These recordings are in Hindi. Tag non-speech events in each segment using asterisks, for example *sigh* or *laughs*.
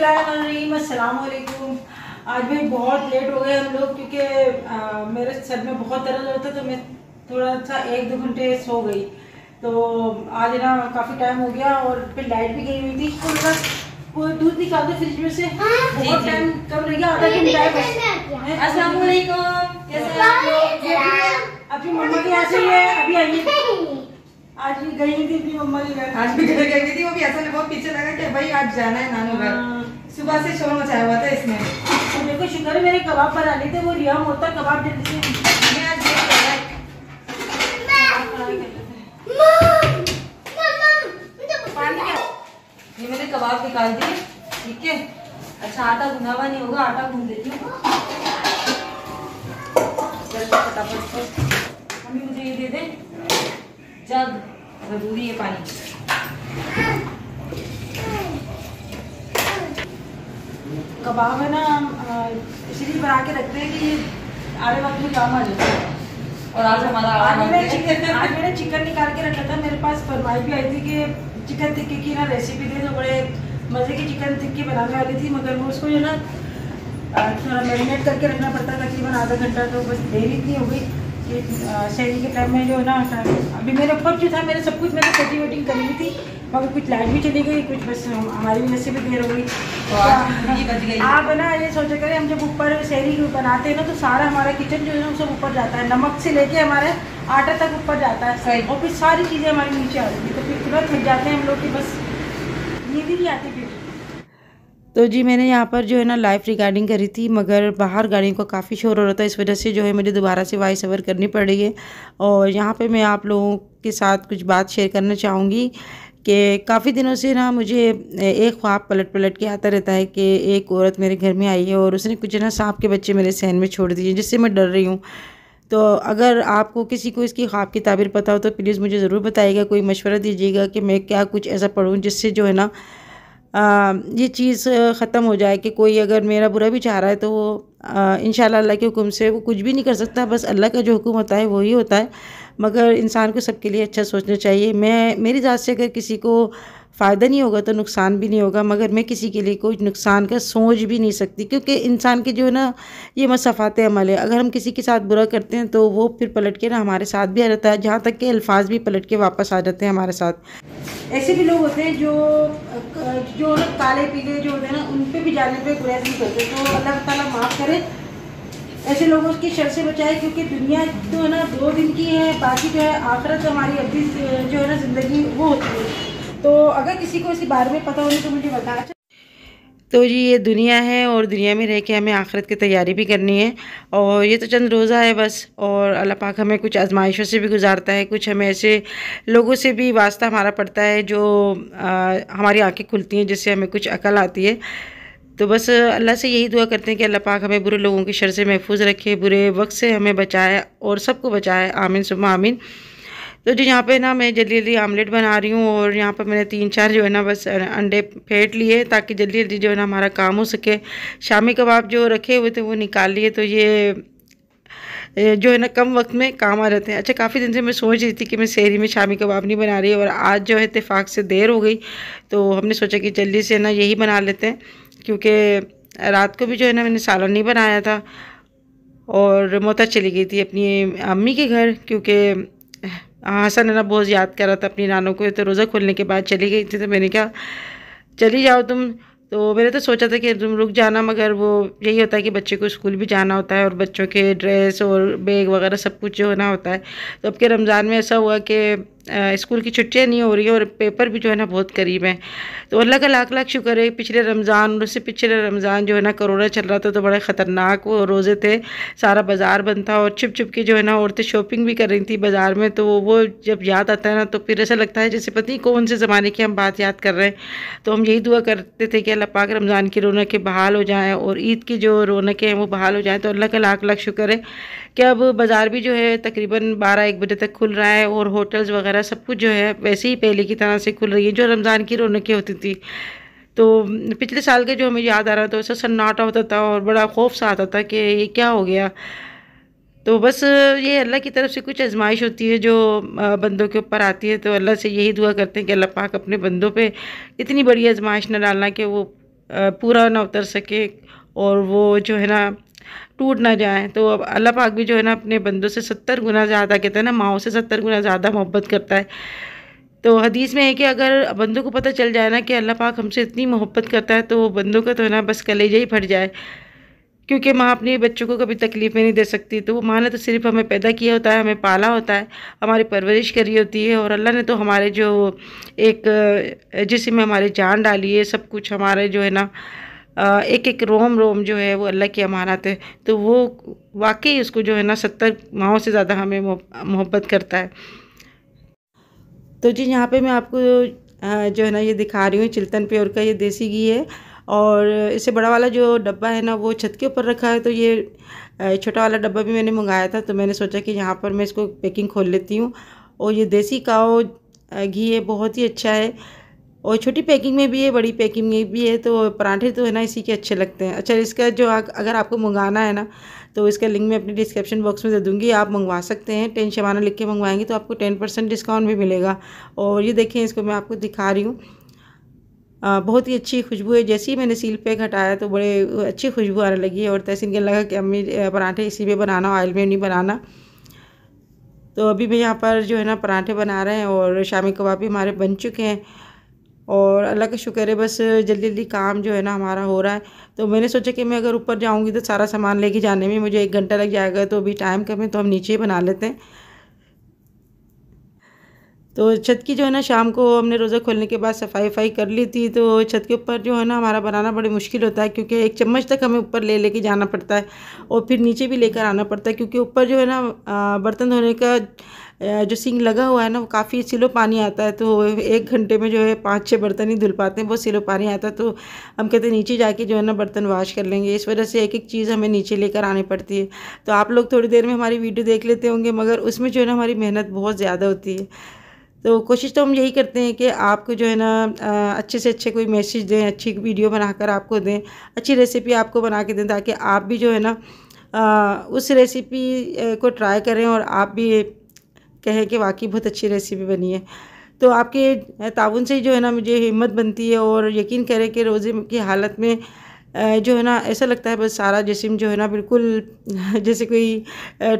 बसमीम आज भाई बहुत लेट हो गए हम लोग क्योंकि मेरे सर में बहुत दर्द हो रहा था तो मैं थोड़ा सा एक दो घंटे सो गई तो आज ना काफ़ी टाइम हो गया और फिर लाइट भी गई हुई थी तो मेरा वो दूध निकाल दो फ्रिज में से हाँ, बहुत टाइम कम रह गया आधा घंटा अपनी मम्मा के यहाँ से अभी आई *laughs* आज भी गई थी अपनी मम्मा के घर आज भी घर गई थी वो भी ऐसा बहुत पीछे लगा कि भाई आज जाना है नानू घर हाँ। सुबह से शोर मचाया हुआ था इसमें तो देखो शुक्र है मेरे कबाब बना लिए थे वो रिया होता कबाब जल्दी से ये मैंने कबाब निकाल दिए ठीक है अच्छा आटा गुना हुआ नहीं होगा आटा गूंद देती हूँ फटाफट मम्मी मुझे ये दे दे जब जरूरी है पानी कबाब है ना हम इसीलिए बना के रखते हैं कि ये आधे वक्त में काम आ जाता है और आज हमारा आज मैंने चिकन आज मैंने चिकन निकाल के रखा था मेरे पास फरमाइश भी आई थी कि चिकन टिक्की की ना रेसिपी दे जो बड़े मज़े की चिकन टिक्की बनाने आती थी मगर वो उसको जो ना थोड़ा मैरिनेट करके रखना पड़ता था तकरीबन आधा घंटा तो बस देर इतनी हो गई कि शहरी के टाइम में जो ना अभी मेरा फर्क जो था मेरे सब कुछ मैंने कटिंग वटिंग करी थी मगर कुछ लाइट भी चली गई कुछ बस हमारी वजह से भी देर हो गई तो आप है ना ये सोचा करें हम जब ऊपर शहरी बनाते हैं ना तो सारा हमारा किचन जो है ना सब ऊपर जाता है नमक से लेके हमारे आटा तक ऊपर जाता है और फिर सारी चीज़ें हमारी नीचे आ जाती तो फिर तुरंत मिल जाते हैं हम लोग की बस नींद ही नहीं आती फिर तो जी मैंने यहाँ पर जो है ना लाइव रिकॉर्डिंग करी थी मगर बाहर गाड़ियों का काफ़ी शोर हो रहा था इस वजह से जो है मुझे दोबारा से वॉइस ओवर करनी पड़ी है और यहाँ पे मैं आप लोगों के साथ कुछ बात शेयर करना चाहूँगी कि काफ़ी दिनों से ना मुझे एक ख्वाब पलट पलट के आता रहता है कि एक औरत मेरे घर में आई है और उसने कुछ ना सांप के बच्चे मेरे सहन में छोड़ दिए जिससे मैं डर रही हूँ तो अगर आपको किसी को इसकी ख्वाब की ताबीर पता हो तो प्लीज़ मुझे ज़रूर बताइएगा कोई मशवरा दीजिएगा कि मैं क्या कुछ ऐसा पढ़ूँ जिससे जो है ना आ, ये चीज़ ख़त्म हो जाए कि कोई अगर मेरा बुरा भी चाह रहा है तो वो इन अल्लाह के हुक्म से वो कुछ भी नहीं कर सकता बस अल्लाह का जो हुक्म होता है वही होता है मगर इंसान को सबके लिए अच्छा सोचना चाहिए मैं मेरी ज़ात से अगर किसी को फ़ायदा नहीं होगा तो नुकसान भी नहीं होगा मगर मैं किसी के लिए कोई नुकसान का सोच भी नहीं सकती क्योंकि इंसान के जो है ना ये मसफ़ात अमल है अगर हम किसी के साथ बुरा करते हैं तो वो फिर पलट के ना हमारे साथ भी आ जाता है जहाँ तक के अल्फाज भी पलट के वापस आ जाते हैं हमारे साथ ऐसे भी लोग होते हैं जो जो काले पीले जो होते हैं ना उन पर भी जाने पर गुरेज नहीं करते तो अल्लाह तला माफ़ करें ऐसे लोगों की शर से बचाए क्योंकि दुनिया तो है ना दो दिन की है बाकी जो है आखिरत हमारी अभी जो है ना ज़िंदगी वो होती है तो अगर किसी को इसी बारे में पता होगी तो मुझे बताना चाहिए तो जी ये दुनिया है और दुनिया में रह के हमें आखिरत की तैयारी भी करनी है और ये तो चंद रोज़ा है बस और अल्लाह पाक हमें कुछ आजमाइशों से भी गुजारता है कुछ हमें ऐसे लोगों से भी वास्ता हमारा पड़ता है जो आ, हमारी आंखें खुलती हैं जिससे हमें कुछ अकल आती है तो बस अल्लाह से यही दुआ करते हैं कि अल्लाह पाक हमें बुरे लोगों की शर से महफूज रखे बुरे वक्त से हमें बचाए और सबको बचाए आमिन सुबह आमिन तो जो यहाँ पे ना मैं जल्दी जल्दी आमलेट बना रही हूँ और यहाँ पर मैंने तीन चार जो है ना बस अं-, अंडे फेंट लिए ताकि जल्दी जल्दी जो है ना हमारा काम हो सके शामी कबाब जो रखे हुए थे वो निकाल लिए तो ये जो है ना कम वक्त में काम आ जाते हैं अच्छा काफ़ी दिन से मैं सोच रही थी कि मैं शहरी में शामी कबाब नहीं बना रही और आज जो है इतफाक़ से देर हो गई तो हमने सोचा कि जल्दी से ना यही बना लेते हैं क्योंकि रात को भी जो है ना मैंने सालन नहीं बनाया था और मोता चली गई थी अपनी अम्मी के घर क्योंकि हाँ, हसन ना बहुत याद कर रहा था अपनी नानों को तो रोज़ा खोलने के बाद चली गई थी तो मैंने कहा चली जाओ तुम तो मैंने तो सोचा था कि तुम रुक जाना मगर वो यही होता है कि बच्चे को स्कूल भी जाना होता है और बच्चों के ड्रेस और बैग वगैरह सब कुछ जो होना होता है तो अब के रमज़ान में ऐसा हुआ कि स्कूल की छुट्टियाँ नहीं हो रही हैं और पेपर भी जो है ना बहुत करीब हैं तो अल्लाह का लाख लाख शुक्र है पिछले रमज़ान और उससे पिछले रमज़ान जो है ना कोरोना चल रहा था तो बड़े ख़तरनाक वो रोज़े थे सारा बाज़ार बंद था और छुप छुप के जो है ना औरतें शॉपिंग भी कर रही थी बाज़ार में तो वो जब याद आता है ना तो फिर ऐसा लगता है जैसे पता कौन से ज़माने की हम बात याद कर रहे हैं तो हम यही दुआ करते थे कि अल्लाह पाक रमज़ान की रौनकें बहाल हो जाएँ और ईद की जो रौनकें हैं वो बहाल हो जाएँ तो अल्लाह का लाख लाख शुक्र है कि अब बाज़ार भी जो है तकरीबन बारह एक बजे तक खुल रहा है और होटल्स वगैरह वगैरह सब कुछ जो है वैसे ही पहले की तरह से खुल रही है जो रमज़ान की रौनकें होती थी तो पिछले साल का जो हमें याद आ रहा था ऐसा सन्नाटा होता था और बड़ा खौफ सा आता था कि ये क्या हो गया तो बस ये अल्लाह की तरफ से कुछ आजमाइश होती है जो बंदों के ऊपर आती है तो अल्लाह से यही दुआ करते हैं कि अल्लाह पाक अपने बंदों पे इतनी बड़ी आजमाइश न डालना कि वो पूरा ना उतर सके और वो जो है ना टूट ना जाए तो अब अल्लाह पाक भी जो है ना अपने बंदों से सत्तर गुना ज़्यादा कहते हैं ना माओ से सत्तर गुना ज़्यादा मोहब्बत करता है तो हदीस में है कि अगर बंदों को पता चल जाए ना कि अल्लाह पाक हमसे इतनी मोहब्बत करता है तो बंदों का तो है ना बस कलेजा ही फट जाए क्योंकि माँ अपने बच्चों को कभी तकलीफ़ नहीं दे सकती तो वो माँ ने तो सिर्फ हमें पैदा किया होता है हमें पाला होता है हमारी परवरिश करी होती है और अल्लाह ने तो हमारे जो एक जिसमें हमारी जान डाली है सब कुछ हमारे जो है ना एक एक रोम रोम जो है वो अल्लाह की अमानत है तो वो वाकई उसको जो है ना सत्तर माओ से ज़्यादा हमें मोहब्बत करता है तो जी यहाँ पे मैं आपको जो है ना ये दिखा रही हूँ चिल्तन प्योर का ये देसी घी है और इससे बड़ा वाला जो डब्बा है ना वो छत के ऊपर रखा है तो ये छोटा वाला डब्बा भी मैंने मंगाया था तो मैंने सोचा कि यहाँ पर मैं इसको पैकिंग खोल लेती हूँ और ये देसी काओ घी है बहुत ही अच्छा है और छोटी पैकिंग में भी है बड़ी पैकिंग में भी है तो पराठे तो है ना इसी के अच्छे लगते हैं अच्छा इसका जो अगर आपको मंगाना है ना तो इसका लिंक मैं अपने डिस्क्रिप्शन बॉक्स में दे दूँगी आप मंगवा सकते हैं टेन शमाना लिख के मंगवाएंगे तो आपको टेन परसेंट डिस्काउंट भी मिलेगा और ये देखें इसको मैं आपको दिखा रही हूँ बहुत ही अच्छी खुशबू है जैसे ही मैंने सील पैक हटाया तो बड़े अच्छी खुशबू आने लगी और तहसीन इनके लगा कि अम्मी पराठे इसी में बनाना ऑयल में नहीं बनाना तो अभी मैं यहाँ पर जो है ना पराठे बना रहे हैं और शामी कबाब भी हमारे बन चुके हैं और अल्लाह का शुक्र है बस जल्दी जल्दी काम जो है ना हमारा हो रहा है तो मैंने सोचा कि मैं अगर ऊपर जाऊँगी तो सारा सामान लेके जाने में मुझे एक घंटा लग जाएगा तो अभी टाइम कम है तो हम नीचे ही बना लेते हैं तो छत की जो है ना शाम को हमने रोज़ा खोलने के बाद सफाई वफाई कर ली थी तो छत के ऊपर जो है ना हमारा बनाना बड़ी मुश्किल होता है क्योंकि एक चम्मच तक हमें ऊपर ले लेके जाना पड़ता है और फिर नीचे भी लेकर आना पड़ता है क्योंकि ऊपर जो है ना बर्तन धोने का जो सिंक लगा हुआ है ना वो काफ़ी सिलो पानी आता है तो एक घंटे में जो है पाँच छः बर्तन ही धुल पाते हैं बहुत सिलो पानी आता है तो हम कहते हैं नीचे जाके जो है ना बर्तन वाश कर लेंगे इस वजह से एक एक चीज़ हमें नीचे लेकर आनी पड़ती है तो आप लोग थोड़ी देर में हमारी वीडियो देख लेते होंगे मगर उसमें जो है ना हमारी मेहनत बहुत ज़्यादा होती है तो कोशिश तो हम यही करते हैं कि आपको जो है ना अच्छे से अच्छे कोई मैसेज दें अच्छी वीडियो बनाकर आपको दें अच्छी रेसिपी आपको बना के दें ताकि आप भी जो है ना उस रेसिपी को ट्राई करें और आप भी कहे कि वाकई बहुत अच्छी रेसिपी बनी है तो आपके ताउन से जो है ना मुझे हिम्मत बनती है और यकीन करें कि रोज़े की हालत में जो है ना ऐसा लगता है बस सारा जिसम जो है ना बिल्कुल *laughs* जैसे कोई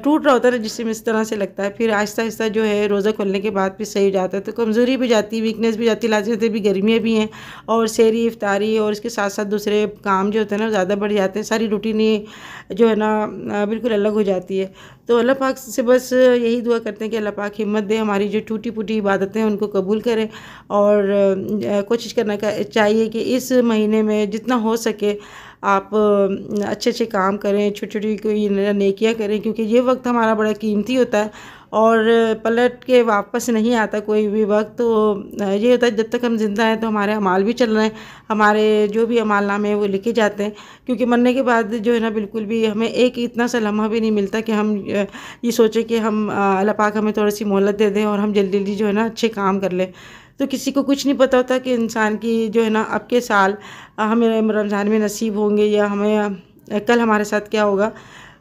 टूट रहा होता है ना जिसम इस तरह से लगता है फिर आहिस्ता आहिस्ता जो है रोज़ा खोलने के बाद भी सही हो जाता है तो कमज़ोरी भी जाती है वीकनेस भी जाती है लाजमत भी गर्मियाँ भी हैं और सैरी इफ्तारी और इसके साथ साथ दूसरे काम जो होते हैं ना ज़्यादा बढ़ जाते हैं सारी रूटीन जो है ना बिल्कुल अलग हो जाती है तो अल्लाह पाक से बस यही दुआ करते हैं कि अल्लाह पाक हिम्मत दे हमारी जो टूटी फूटी इबादतें हैं उनको कबूल करें और कोशिश करना चाहिए कि इस महीने में जितना हो सके आप अच्छे अच्छे काम करें छोटी छोटी कोई नेकियाँ करें क्योंकि ये वक्त हमारा बड़ा कीमती होता है और पलट के वापस नहीं आता कोई भी वक्त तो ये होता है जब तक हम ज़िंदा हैं तो हमारे अमाल भी चल रहे हैं हमारे जो भी अमाल नाम हैं वो लिखे जाते हैं क्योंकि मरने के बाद जो है ना बिल्कुल भी हमें एक इतना सा लम्हा भी नहीं मिलता कि हम ये सोचें कि हम अल्लाह पाक हमें थोड़ी सी मोहलत दे दें और हम जल्दी जल्दी जो है ना अच्छे काम कर लें तो किसी को कुछ नहीं पता होता कि इंसान की जो है ना अब के साल हमें रमज़ान में नसीब होंगे या हमें कल हमारे साथ क्या होगा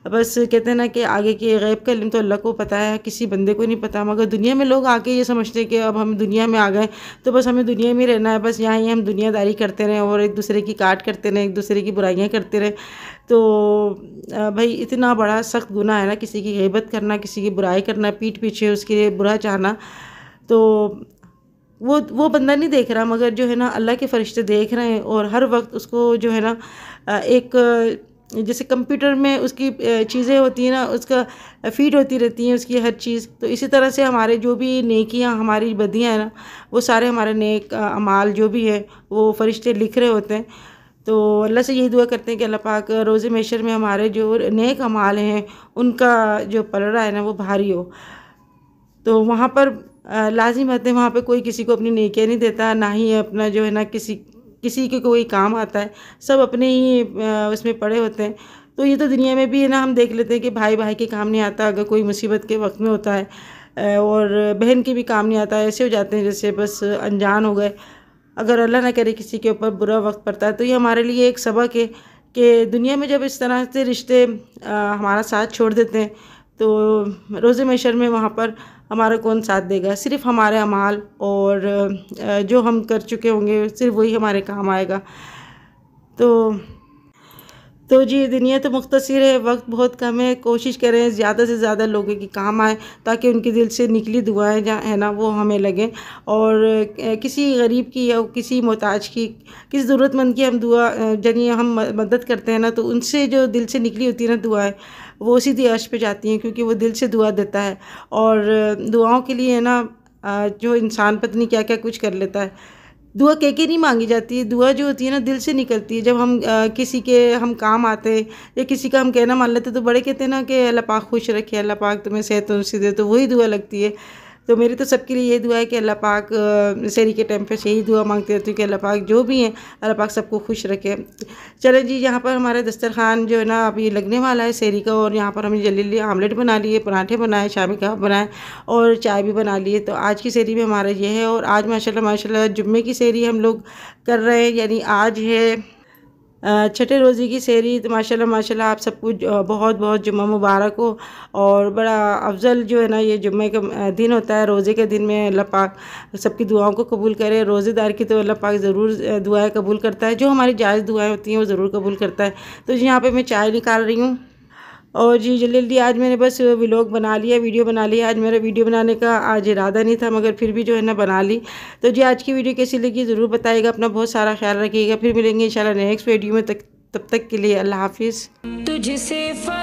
बस कहते हैं ना कि आगे के गैब का इलम तो अल्लाह को पता है किसी बंदे को नहीं पता मगर दुनिया में लोग आके ये समझते हैं कि अब हम दुनिया में आ गए तो बस हमें दुनिया में रहना है बस यहाँ ही हम दुनियादारी करते रहें और एक दूसरे की काट करते रहें एक दूसरे की बुराइयाँ करते रहें तो भाई इतना बड़ा सख्त गुना है ना किसी की गैबत करना किसी की बुराई करना पीठ पीछे उसके लिए बुरा चाहना तो वो वो बंदा नहीं देख रहा मगर जो है ना अल्लाह के फरिश्ते देख रहे हैं और हर वक्त उसको जो है ना एक जैसे कंप्यूटर में उसकी चीज़ें होती हैं ना उसका फीड होती रहती हैं उसकी हर चीज़ तो इसी तरह से हमारे जो भी नेकियां हमारी बदियाँ हैं ना वो सारे हमारे नेक अमाल जो भी है वो फरिश्ते लिख रहे होते हैं तो अल्लाह से यही दुआ करते हैं कि अल्लाह पाक रोज़ मेशर में हमारे जो नेक अमाल हैं उनका जो पलड़ा है ना वो भारी हो तो वहाँ पर लाजिम आते हैं वहाँ पर कोई किसी को अपनी नेकियाँ नहीं देता ना ही अपना जो है ना किसी किसी के कोई काम आता है सब अपने ही उसमें पड़े होते हैं तो ये तो दुनिया में भी है ना हम देख लेते हैं कि भाई भाई के काम नहीं आता अगर कोई मुसीबत के वक्त में होता है और बहन के भी काम नहीं आता ऐसे हो जाते हैं जैसे बस अनजान हो गए अगर अल्लाह ना करे किसी के ऊपर बुरा वक्त पड़ता है तो ये हमारे लिए एक सबक है कि दुनिया में जब इस तरह से रिश्ते हमारा साथ छोड़ देते हैं तो रोज़ मशर में वहाँ पर हमारा कौन साथ देगा सिर्फ हमारे अमाल और जो हम कर चुके होंगे सिर्फ वही हमारे काम आएगा तो तो जी दुनिया तो मुख्तर है वक्त बहुत कम है कोशिश करें ज़्यादा से ज़्यादा लोगों की काम आए ताकि उनके दिल से निकली दुआएं जहाँ है ना वो हमें लगें और किसी गरीब की या किसी मोहताज की किसी ज़रूरतमंद की हम दुआ जानिए हम मदद करते हैं ना तो उनसे जो दिल से निकली होती है ना दुआएँ वो सीधी अर्श पे जाती हैं क्योंकि वो दिल से दुआ देता है और दुआओं के लिए है ना जो इंसान पत्नी क्या क्या कुछ कर लेता है दुआ कह के नहीं मांगी जाती है दुआ जो होती है ना दिल से निकलती है जब हम आ, किसी के हम काम आते या किसी का हम कहना मान लेते तो बड़े कहते हैं ना कि अल्लाह पाक खुश रखे अल्लाह पाक तुम्हें सेहत उनसे दे तो वही दुआ लगती है तो मेरी तो सबके लिए ये दुआ है कि अल्लाह पाक शहरी के टाइम पर ही दुआ मांगती रहती हूँ तो कि अल्लाह पाक जो भी हैं अल्लाह पाक सबको खुश रखे चले जी यहाँ पर हमारा दस्तरखान जो है ना अभी लगने वाला है शहरी का और यहाँ पर हमने जल्दी आमलेट बना लिए पराठे बनाए शामी कहा बनाए और चाय भी बना लिए तो आज की शहरी में हमारा ये है और आज माशा माशा जुम्मे की शहरी हम लोग कर रहे हैं यानी आज है छठे रोज़े की सहरी तो माशाल्लाह माशाल्लाह आप सबको बहुत बहुत जुम्मा मुबारक हो और बड़ा अफजल जो है ना ये जुम्मे का दिन होता है रोज़े के दिन में अल्लाह पाक सबकी दुआओं को कबूल करे रोज़ेदार की तो अल्लाह पाक ज़रूर दुआएं कबूल करता है जो हमारी जायज़ दुआएं होती हैं वो ज़रूर कबूल करता है तो यहाँ पर मैं चाय निकाल रही हूँ और जी जल्दी जल्दी आज मैंने बस व्लॉग बना लिया वीडियो बना लिया आज मेरा वीडियो बनाने का आज इरादा नहीं था मगर फिर भी जो है ना बना ली तो जी आज की वीडियो कैसी लगी ज़रूर बताइएगा अपना बहुत सारा ख्याल रखिएगा फिर मिलेंगे इंशाल्लाह नेक्स्ट वीडियो में तक तब तक के लिए अल्लाह हाफिज़